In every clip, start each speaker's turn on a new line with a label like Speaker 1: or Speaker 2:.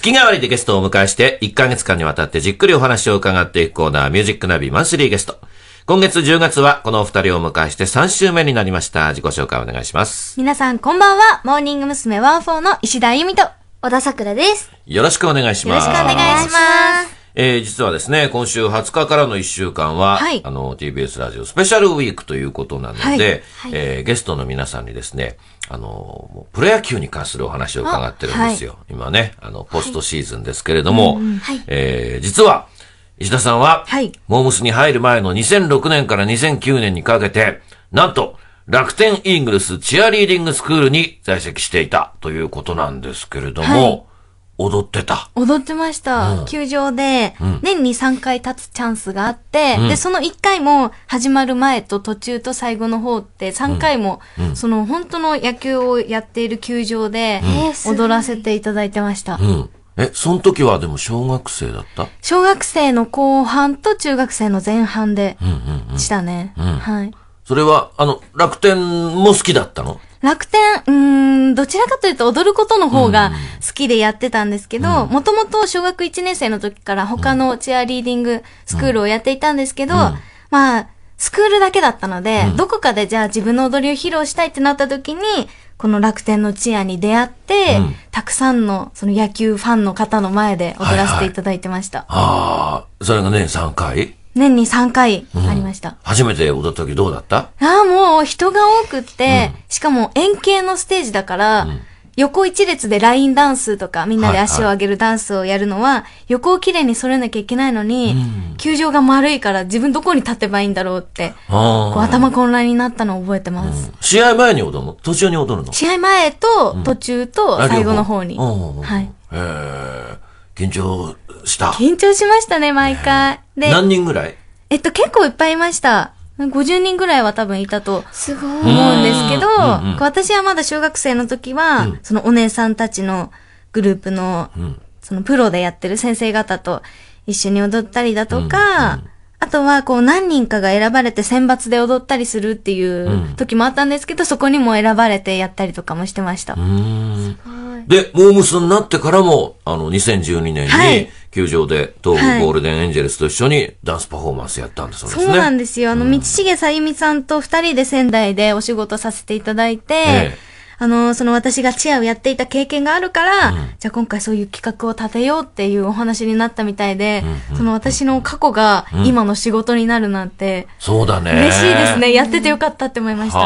Speaker 1: 月替わりでゲストをお迎えして、1ヶ月間にわたってじっくりお話を伺っていくコーナー、ミュージックナビマンスリーゲスト。今月10月はこのお二人をお迎えして3週目になりました。自己紹介お願いします。
Speaker 2: 皆さんこんばんは。モーニング娘。ワンフォーの石田由美と小田桜です。
Speaker 1: よろしくお願いします。よろしくお願
Speaker 2: いしま
Speaker 1: す。えー、実はですね、今週20日からの1週間は、はい、あの、TBS ラジオスペシャルウィークということなので、はいはい、えー、ゲストの皆さんにですね、あの、プロ野球に関するお話を伺ってるんですよ。はい、今ね、あの、ポストシーズンですけれども、はいえー、実は、石田さんは、はい、モームスに入る前の2006年から2009年にかけて、なんと、楽天イーグルスチアリーディングスクールに在籍していたということなんですけれども、踊ってた。
Speaker 2: 踊ってました。うん、球場で、年に3回立つチャンスがあって、うん、で、その1回も始まる前と途中と最後の方って3回も、その本当の野球をやっている球場で、踊らせていただいてました。
Speaker 1: え、その時はでも小学生だった
Speaker 2: 小学生の後半と中学生の前半でしたね。はい。
Speaker 1: それは、あの、楽天も好きだったの
Speaker 2: 楽天、うん、どちらかというと踊ることの方が好きでやってたんですけど、もともと小学1年生の時から他のチアリーディングスクールをやっていたんですけど、うんうん、まあ、スクールだけだったので、うん、どこかでじゃあ自分の踊りを披露したいってなった時に、この楽天のチアに出会って、たくさんのその野球ファンの方の前で踊らせていただいてました。はいはい、あ
Speaker 1: あ、それが年3回
Speaker 2: 年に3回ありました。うん、
Speaker 1: 初めて踊った時どうだった
Speaker 2: ああ、もう人が多くって、うん、しかも円形のステージだから、うん、横一列でラインダンスとか、みんなで足を上げるダンスをやるのは、はいはい、横をきれいに揃えなきゃいけないのに、球場が丸いから自分どこに立てばいいんだろうって、
Speaker 1: こう頭
Speaker 2: 混乱になったのを覚えてます。
Speaker 1: 試合前に踊るの途中に踊るの
Speaker 2: 試合前と、途中と、最後の方に。
Speaker 1: はい。へえ。緊張した。緊
Speaker 2: 張しましたね、毎回。で、何人ぐらいえっと、結構いっぱいいました。50人ぐらいは多分いたと思うんですけど、うんうん、私はまだ小学生の時は、うん、そのお姉さんたちのグループの、うん、そのプロでやってる先生方と一緒に踊ったりだとか、うんうんあとは、こう、何人かが選ばれて選抜で踊ったりするっていう時もあったんですけど、うん、そこにも選ばれてやったりとかもしてました。
Speaker 1: で、モームスになってからも、あの、2012年に、球場で東北ゴールデンエンジェルスと一緒にダンスパフォーマンスやったんです、ねはい、そうなん
Speaker 2: ですよ。あの、道重さゆみさんと二人で仙台でお仕事させていただいて、ええあの、その私がチアをやっていた経験があるから、うん、じゃあ今回そういう企画を立てようっていうお話になったみたいで、うんその私の過去が今の仕事になるなんて、
Speaker 1: そうだね。嬉しいですね。やっ
Speaker 2: ててよかったって思いました。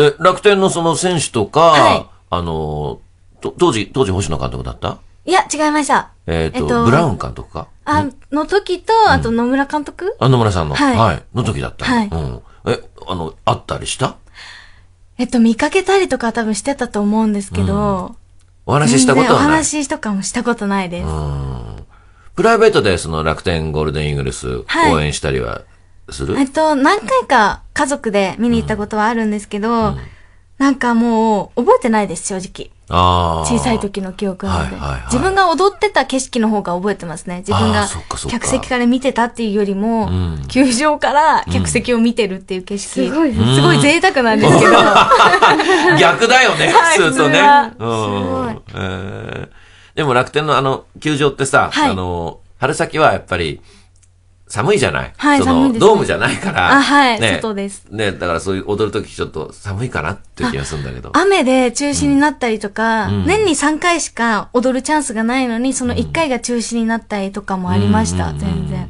Speaker 1: で、楽天のその選手とか、はい、あの、当時、当時星野監督だった
Speaker 2: いや、違いました。
Speaker 1: えっ、と、ブラウン監督か
Speaker 2: あ、の時と、あと野村監督、うん、あ、野村さんの。はい。
Speaker 1: の時だった。はい。うん。え、あの、あったりした
Speaker 2: えっと、見かけたりとか多分してたと思うんですけど、
Speaker 1: お話ししたことはない。お話
Speaker 2: とかもしたことないです。
Speaker 1: プライベートでその楽天ゴールデンイーグルスはい応援したりはする、えっ
Speaker 2: と、何回か家族で見に行ったことはあるんですけど、なんかもう、覚えてないです、正直。
Speaker 1: 小さい
Speaker 2: 時の記憶なので、はいはいはい、自分が踊ってた景色の方が覚えてますね。自分が客席から見てたっていうよりも、球場から客席を見てるっていう景色、うん、すごい、ね、すごい贅沢な
Speaker 1: んですけど。逆だよね、普通とね。すごい、えー。でも楽天のあの、球場ってさ、はい、あの、春先はやっぱり、寒いじゃない、はい、その、ね、ドームじゃないから。あ、はい、ね、外です。ね、だからそういう踊るときちょっと寒いかなっていう気がするんだけど。
Speaker 2: 雨で中止になったりとか、うん、年に3回しか踊るチャンスがないのに、その1回が中止になったりとかもありました、うん、全然。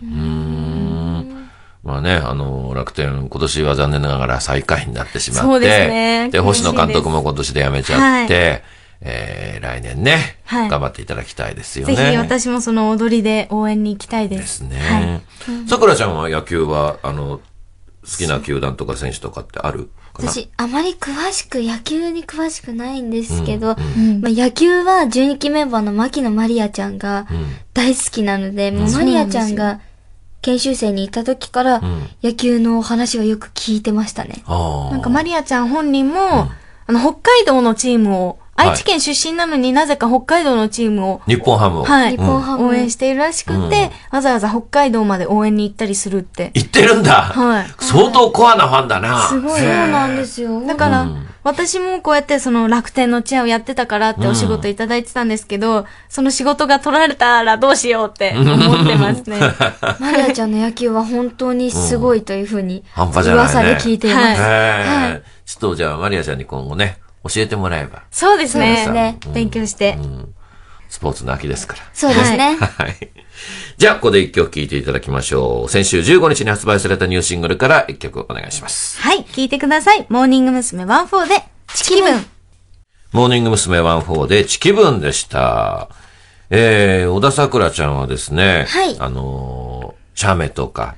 Speaker 1: まあね、あの、楽天、今年は残念ながら最下位になってしまって、そうですね。で、星野監督も今年で辞めちゃって、はいえー、来年ね、はい、頑張っていただきたいですよね。ぜひ私
Speaker 2: もその踊りで応援に行きたいです。ですね。
Speaker 3: さくらち
Speaker 1: ゃんは野球は、あの、好きな球団とか選手とかってある私、
Speaker 3: あまり詳しく、野球に詳しくないんですけど、うんうん、まあ、野球は12期メンバーの牧野まりあちゃんが大好きなので、うん、もうまりあちゃんが研修生にいた時から、野球の話はよく聞いてましたね。なんかまりあちゃん本人も、あの、北海道のチームを、愛知県出身なのになぜか北海
Speaker 2: 道のチームを、
Speaker 1: 日本ハムを。はい、日本
Speaker 2: ハム応援しているらしくて、わざわざ北海道まで応援に行ったりするって。言っ
Speaker 1: てるんだ。はい。相当コアなファンだな。すごいそうな
Speaker 2: んですよ。だから、私もこうやってその楽天のチェアをやってたからってお仕事いただいてたんですけど、その仕事が取られたらどうしようって思ってます
Speaker 1: ね。
Speaker 3: マリアちゃんの野球は本当にすごいというふうに、噂で聞いています。は
Speaker 1: い。ちょっとじゃあマリアちゃんに今後ね、教えてもらえば。
Speaker 3: そうですね。勉強して、
Speaker 1: スポーツの秋ですから。そうですね。はい。じゃあ、ここで一曲聴いていただきましょう。先週15日に発売されたニューシングルから一曲お願いします。
Speaker 2: はい、聴いてください。モーニング娘。14で、チキン。
Speaker 1: モーニング娘。14で、チキンでした。えー、小田桜ちゃんはですね、はい、あのー、シャメとか、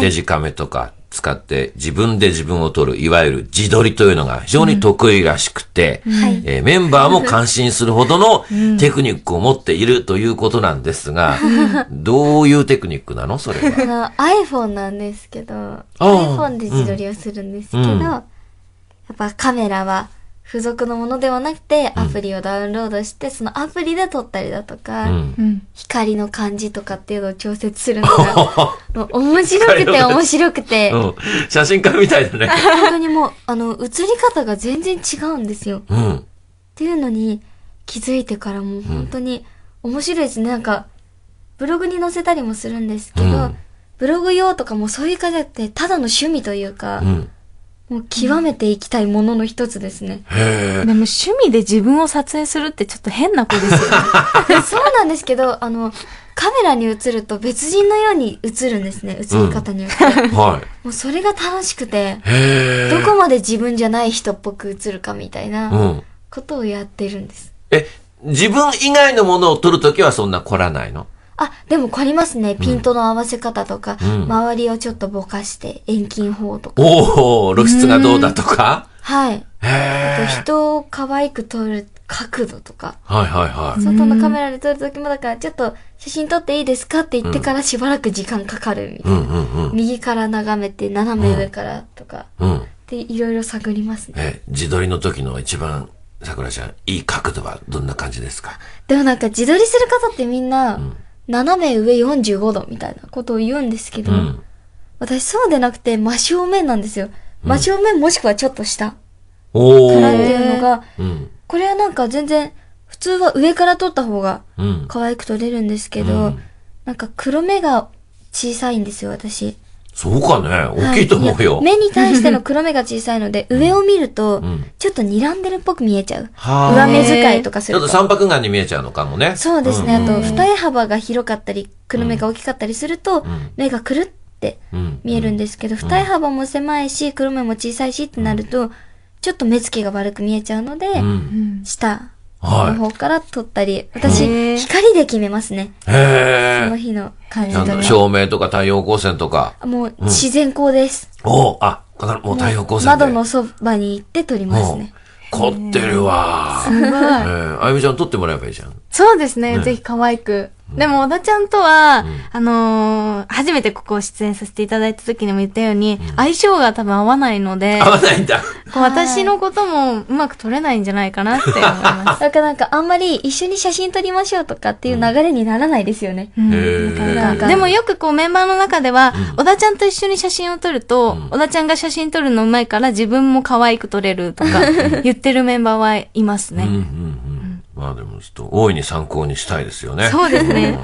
Speaker 1: デジカメとか、はい使って自分で自分を撮る、いわゆる自撮りというのが非常に得意らしくて、うんはいえー、メンバーも感心するほどのテクニックを持っているということなんですが、うん、どういうテクニックなのそれ
Speaker 3: は。iPhone なんですけど、iPhone で自撮りをするんですけど、うん、やっぱカメラは付属のものではなくてアプリをダウンロードして、そのアプリで撮ったりだとか、光の感じとかっていうのを調節するのが 面白くて面白くて、
Speaker 1: 写真家みたいだね本
Speaker 3: 当にもうあの写り方が全然違うんですよ、っていうのに気づいてからもう本当に面白いですねなんかブログに載せたりもするんですけど、ブログ用とかもそういう方ってただの趣味というか、もう極めていきたいものの一つですね。でも趣味で自分を撮影するってちょっと変な子ですよね。そうなんですけど、あの、カメラに映ると別人のように映るんですね、映り方によって。うん、はい。もうそれが楽しくて、どこまで自分じゃない人っぽく映るかみたいなことをやってるんです。
Speaker 1: うん、え、自分以外のものを撮るときはそんな凝らないの
Speaker 3: あ、でも凝りますね。ピントの合わせ方とか、うん、周りをちょっとぼかして、遠近法とか。おお露出がどうだとかはい。あと人を可愛く撮る角度とか。
Speaker 1: はいはいはい。外のカ
Speaker 3: メラで撮るときも、だからちょっと写真撮っていいですかって言ってからしばらく時間かかる
Speaker 1: みたいな。うんうんうん、
Speaker 3: 右から眺めて、斜め上からとか。うん。で、いろいろ探りま
Speaker 1: すね。え、自撮りの時の一番、桜ちゃん、いい角度はどんな感じですか
Speaker 3: でもなんか自撮りする方ってみんな、うん斜め上45度みたいなことを言うんですけど、うん私そうでなくて真正面なんですよ。真正面もしくはちょっと下。か
Speaker 1: らっていうのが、
Speaker 3: これはなんか全然、普通は上から撮った方が可愛く撮れるんですけど、なんか黒目が小さいんですよ、私。
Speaker 1: そうかね大きいと思うよ、はい、目に
Speaker 3: 対しての黒目が小さいので、上を見ると、ちょっと睨んでるっぽく見えちゃう。うん、上目遣いとかすると。ちょっと三
Speaker 1: 白眼に見えちゃうのかもね。そうですね。うんあと、二
Speaker 3: 重幅が広かったり、黒目が大きかったりすると、目がくるって見えるんですけど、二重幅も狭いし、黒目も小さいしってなると、ちょっと目つきが悪く見えちゃうので、下の方から撮ったり、私、光で決めますね。
Speaker 1: へその
Speaker 3: 日の感じとか。照
Speaker 1: 明とか太陽光線とか。
Speaker 3: もう、自然光です。
Speaker 1: おあ、もう太陽光線窓
Speaker 3: のそばに行って撮りますね。
Speaker 1: 凝ってるわ。すごい。えー、あゆみちゃん撮ってもらえばいいじゃん。
Speaker 2: そうですね、ねぜひ可愛く。でも、小田ちゃんとは、うん、あのー、初めてここ出演させていただいた時にも言ったように、うん、相性が多分合わないので、合わないんだ。こう
Speaker 3: 私のこともうまく取れないんじゃないかなって思います。だからなんか、あんまり一緒に写真撮りましょうとかっていう流れにならないですよね。
Speaker 1: うん、でも
Speaker 3: よくこうメンバーの中で
Speaker 2: は、小田ちゃんと一緒に写真を撮ると、小田ちゃんが写真撮るのうまいから自分も可愛く撮れるとか 言ってるメンバーはいますね。うん
Speaker 1: うんまあでもちょっと大いに参考にしたいですよね。そうですね。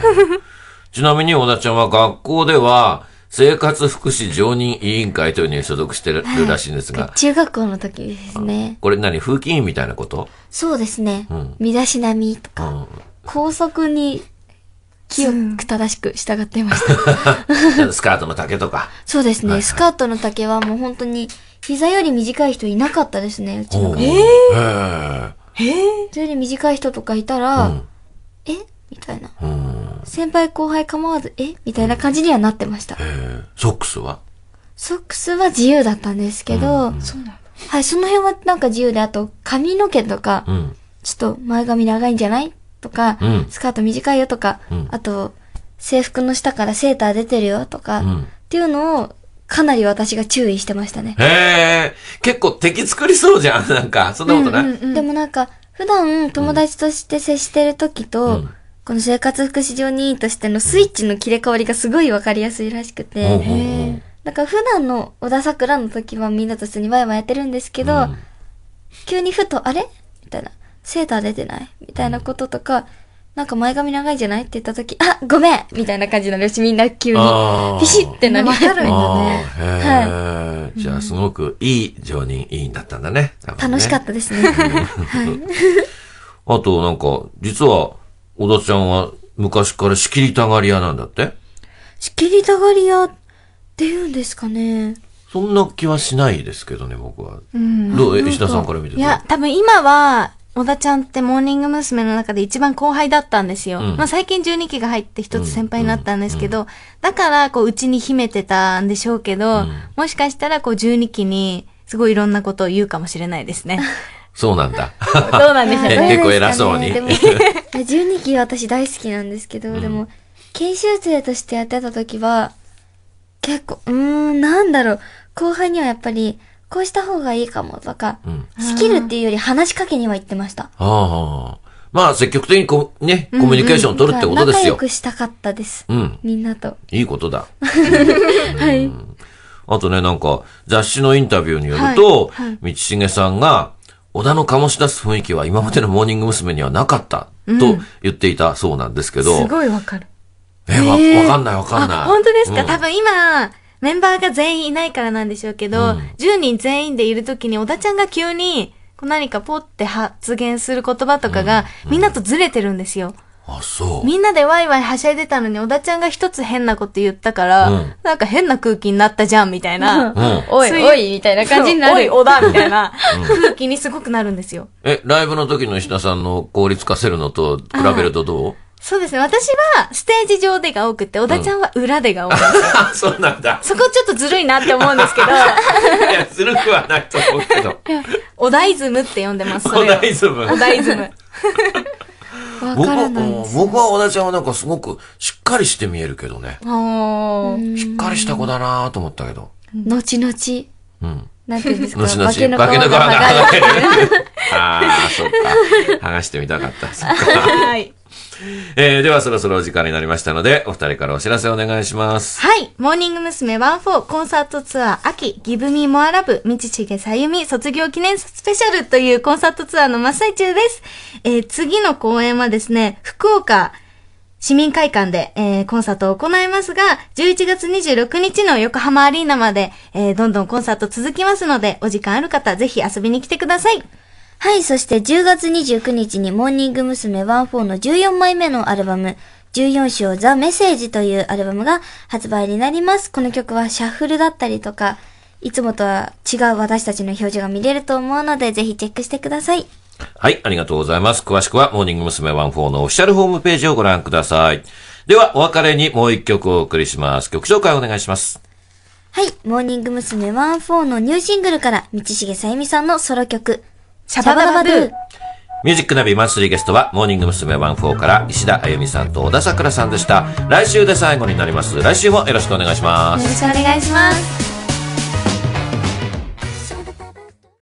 Speaker 1: ちなみに小田ちゃんは学校では、生活福祉常任委員会というのに所属してるらしいんですが。はい、
Speaker 3: 中学校の時ですね。
Speaker 1: これ何風紀委員みたいなこと
Speaker 3: そうですね。うん、身だしなみとか、うん、校則に清く正しく従ってまし
Speaker 1: た。スカートの丈とか。
Speaker 3: そうですね、はいはい。スカートの丈はもう本当に膝より短い人いなかったですね、うちのえ校。え
Speaker 1: ー
Speaker 3: それで短い人とかいたら、うん、えみたいな。先輩後輩構わず、えみたいな感じにはなってました。
Speaker 1: ソックスは
Speaker 3: ソックスは自由だったんですけど、うんうん、はい、その辺はなんか自由で、あと髪の毛とか、うん、ちょっと前髪長いんじゃないとか、うん、スカート短いよとか、うん、あと制服の下からセーター出てるよとか、っていうのをかなり私が注意してましたね。
Speaker 1: へえ、結構敵作りそうじゃん、なんか。そんなことない、うんうんう
Speaker 3: ん、でもなんか、普段友達として接してる時と、うん、この生活福祉上にとしてのスイッチの切れ替わりがすごいわかりやすいらしくて、うん、なんか普段の小田桜の時はみんなと一緒にワイワイやってるんですけど、うん、急にふと、あれみたいな、セーター出てないみたいなこととか、なんか前髪長いじゃないって言った時、あ、ごめんみたいな感じになるし、みんな急に、ピシってなりまるんだね。
Speaker 1: じゃあ、すごくいい常任委員だったんだね。楽しかったですね。あと、なんか、実は、小田ちゃんは昔から仕切りたがり屋なんだって
Speaker 3: 仕切りたがり屋って言うんですかね。
Speaker 1: そんな気はしないですけどね、僕は。うん。どう石田さんから見てい
Speaker 2: や、多分今は、小田ちゃんってモーニング娘。の中で一番後輩だったんですよ。うん、まあ最近12期が入って一つ先輩になったんですけど、うんうん、だからこううちに秘めてたんでしょうけど、もしかしたらこう12期にすごいいろんなことを言うかも
Speaker 3: しれないですね。
Speaker 1: そうなんだ。そうなんですね。結構偉そうに。
Speaker 3: 12期私大好きなんですけど、でも、研修生としてやってた時は、結構、うーん、なんだろう。後輩にはやっぱり、こうした方がいいかもとか、うん、仕切るっていうより話しかけには言ってました。
Speaker 1: ああ。まあ、積極的にこ、ね、コミュニケーションを取るってことですよ。うんうん、仲良く
Speaker 3: したかったです。うん。みんなと。
Speaker 1: いいことだ。はい。あとね、なんか、雑誌のインタビューによると、はいはい、道重さんが、小田の醸し出す雰囲気は今までのモーニング娘。にはなかった、と言っていたそうなんですけど。うん、すごいわかる。え、わ、わかんないわかんない。本当ですか、多
Speaker 2: 分今、メンバーが全員いないからなんでしょうけど、うん、10人全員でいるときに、小田ちゃんが急に、何かポって発言する言葉とかが、みんなとずれてるんですよ。うんうん、あ、そう。みんなでワイワイはしゃいでたのに、小田ちゃんが一つ変なこと言ったから、うん、なんか変な空気になったじゃん、みたいな。
Speaker 3: うん、おい、おい、みたいな感じになる。おい、小田、みたい
Speaker 2: な空気にすごくなるんですよ。
Speaker 1: え、ライブの時の石田さんの効率化せるのと比べるとどう
Speaker 2: そうですね。私はステージ上でが多くて、小田ちゃんは裏でが多い、
Speaker 1: うん、そうなんだ。そ
Speaker 2: こちょっとずるいなって思うんですけど。
Speaker 1: いや、ずるくはないと思うけど。
Speaker 2: 小田イズムって呼んでます、小田イズム。小田イズム。僕
Speaker 1: は、僕は小田ちゃんはなんかすごくしっかりして見えるけどね。
Speaker 3: しっかりした子だ
Speaker 1: なと思ったけど。
Speaker 3: 後々。うん。なんていうんですか後々、化けの皮が剥
Speaker 1: がれてる。ああ、そっか。剥がしてみたかった。そっか。はい。えー、ではそろそろお時間になりましたので、お二人からお知らせお願いします。
Speaker 2: はい。モーニング娘。14コンサートツアー秋、ギブミーモアラブ、道重さゆみ卒業記念スペシャルというコンサートツアーの真っ最中です。えー、次の公演はですね、福岡、市民会館で、えー、コンサートを行いますが、11月26日の横浜アリーナまで、えー、どんどんコンサート続きますので、お時間ある方、ぜひ遊び
Speaker 3: に来てください。はい、そして10月29日にモーニング娘。14の14枚目のアルバム、14章ザ・メッセージというアルバムが発売になります。この曲はシャッフルだったりとか、いつもとは違う私たちの表示が見れると思うので、ぜひチェックしてください。
Speaker 1: はい、ありがとうございます。詳しくは、モーニング娘。14のオフィシャルホームページをご覧ください。では、お別れにもう一曲をお送りします。曲紹介お願いします。
Speaker 3: はい、モーニング娘。14のニューシングルから、道重さゆみさんのソロ曲、シャバダバドゥ
Speaker 1: ミュージックナビマンスリーゲストは、モーニング娘。14から石田あゆみさんと小田さくらさんでした。来週で最後になります。来週もよろしくお願いします。
Speaker 2: よろしくお願いします。